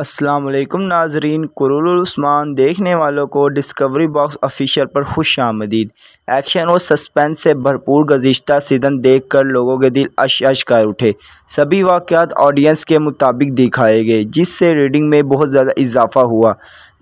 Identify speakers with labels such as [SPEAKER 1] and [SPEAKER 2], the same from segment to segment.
[SPEAKER 1] असलम नाजरीन कुरुलस्मान देखने वालों को डिस्कवरी बॉक्स ऑफिशियल पर खुश आमदीद एक्शन और सस्पेंस से भरपूर गज्त सीज़न देख कर लोगों के दिल अश अश कर उठे सभी वाक़ात ऑडियंस के मुताबिक दिखाए गए जिससे रीडिंग में बहुत ज़्यादा इजाफा हुआ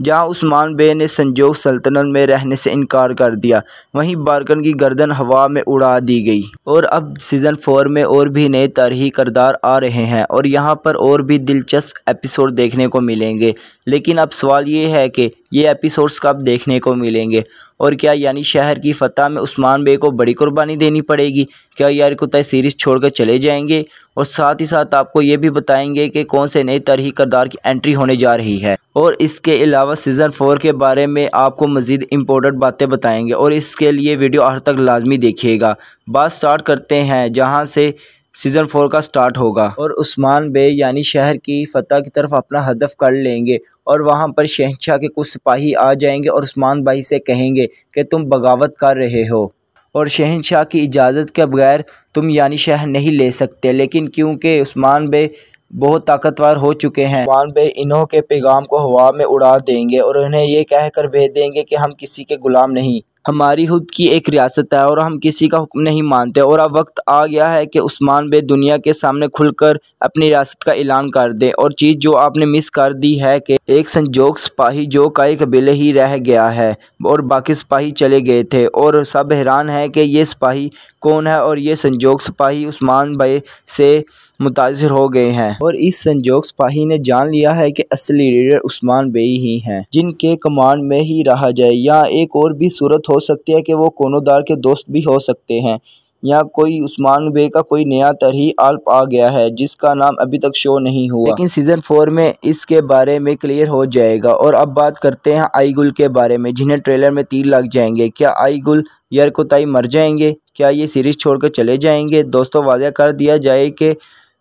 [SPEAKER 1] जहाँ उस्मान बे ने संजोग सल्तनत में रहने से इनकार कर दिया वहीं बारकन की गर्दन हवा में उड़ा दी गई और अब सीज़न फोर में और भी नए तरही करदार आ रहे हैं और यहाँ पर और भी दिलचस्प एपिसोड देखने को मिलेंगे लेकिन अब सवाल ये है कि ये एपिसोड्स कब देखने को मिलेंगे और क्या यानी शहर की फतह में उस्मान बे को बड़ी कुर्बानी देनी पड़ेगी क्या यार कुत्ता सीरीज़ छोड़कर चले जाएंगे और साथ ही साथ आपको ये भी बताएंगे कि कौन से नए तरह करदार की एंट्री होने जा रही है और इसके अलावा सीज़न फोर के बारे में आपको मज़ीद इम्पोर्टेंट बातें बताएंगे और इसके लिए वीडियो आखिर तक लाजमी देखिएगा बात स्टार्ट करते हैं जहाँ से सीज़न फोर का स्टार्ट होगा और उस्मान बे यानी शहर की फतह की तरफ अपना हदफ कर लेंगे और वहाँ पर शहनशाह के कुछ सिपाही आ जाएंगे और उस्मान भाई से कहेंगे कि तुम बगावत कर रहे हो और शहनशाह की इजाज़त के बगैर तुम यानी शहर नहीं ले सकते लेकिन क्योंकि उस्मान बे बहुत ताकतवर हो चुके हैं उस्मान बे इन्हों के पैगाम को हवा में उड़ा देंगे और उन्हें कह कहकर भेज देंगे कि हम किसी के ग़ुलाम नहीं हमारी खुद की एक रियासत है और हम किसी का हुक्म नहीं मानते और अब वक्त आ गया है कि उस्मान बे दुनिया के सामने खुलकर अपनी रियासत का ऐलान कर दें और चीज़ जो आपने मिस कर दी है कि एक संजोग सिपाही जो कई कबीले ही रह गया है और बाकी सिपाही चले गए थे और सब हैरान है कि ये सिपाही कौन है और ये संजोग सिपाही उस्मान भाई से मुतासर हो गए हैं और इस संजोग सिपाही ने जान लिया है कि असली लीडर उस्मान बे ही हैं जिनके कमांड में ही रहा जाए या एक और भी सूरत हो हो सकती है कि वो कोनोदार के दोस्त भी हो सकते हैं या कोई उस्मान बे का कोई नया तरही आल्प आ गया है जिसका नाम अभी तक शो नहीं हुआ लेकिन सीज़न फोर में इसके बारे में क्लियर हो जाएगा और अब बात करते हैं आईगुल के बारे में जिन्हें ट्रेलर में तीर लग जाएंगे क्या आईगुल यरकुताई मर जाएंगे क्या ये सीरीज़ छोड़कर चले जाएंगे दोस्तों वादा कर दिया जाए कि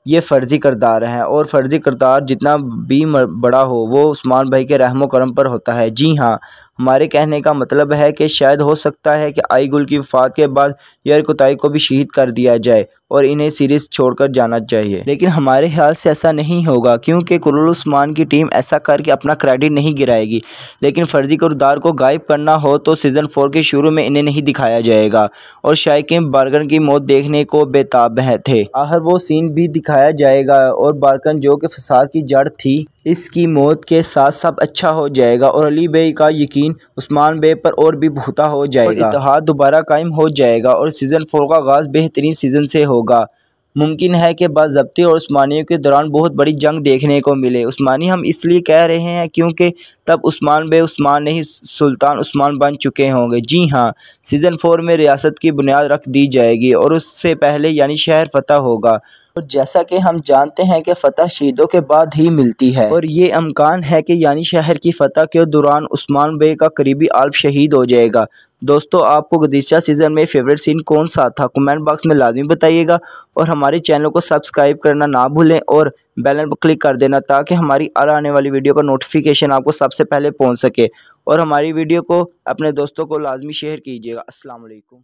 [SPEAKER 1] ये फ़र्ज़ी करदार हैं और फ़र्ज़ी करदार जितना भी बड़ा हो वो उस्मान भाई के रहमो करम पर होता है जी हाँ हमारे कहने का मतलब है कि शायद हो सकता है कि आई गुल की वफ़ात के बाद यार कोताई को भी शहीद कर दिया जाए और इन्हें सीरीज़ छोड़कर जाना चाहिए लेकिन हमारे ख्याल से ऐसा नहीं होगा क्योंकि कुरुल उस्मान की टीम ऐसा करके अपना क्रेडिट नहीं गिराएगी लेकिन फर्जी करदार को गायब करना हो तो सीज़न फोर के शुरू में इन्हें नहीं दिखाया जाएगा और शायक बारगन की मौत देखने को बेताब थे आखिर वो सीन भी दिखाया जाएगा और बारकन जो कि फसाद की जड़ थी इसकी मौत के साथ सब अच्छा हो जाएगा और अली बे का यकीन उस्मान बे पर और भी भूता हो जाएगा हाथ दोबारा कायम हो जाएगा और सीज़न फोर का आगाज़ बेहतरीन सीज़न से होगा होगा मुमकिन है कि बाज़ब्ते और उस्मानियों के दौरान बहुत बड़ी जंग देखने को मिले उस्मानी हम इसलिए कह रहे हैं क्योंकि तब उस्मान बे उस्मान नहीं सुल्तान उस्मान बन चुके होंगे जी हाँ सीज़न फोर में रियासत की बुनियाद रख दी जाएगी और उससे पहले यानी शहर फतह होगा तो जैसा कि हम जानते हैं कि फतह शहीदों के बाद ही मिलती है और ये अमकान है कि यानी शहर की फतह के दौरान उस्मान बे का करीबी आल्फ शहीद हो जाएगा दोस्तों आपको गुजशत सीज़न में फेवरेट सीन कौन सा था कमेंट बॉक्स में लाजमी बताइएगा और हमारे चैनल को सब्सक्राइब करना ना भूलें और बेलन पर क्लिक कर देना ताकि हमारी हर आने वाली वीडियो का नोटिफिकेशन आपको सबसे पहले पहुंच सके और हमारी वीडियो को अपने दोस्तों को लाजमी शेयर कीजिएगा असलकुम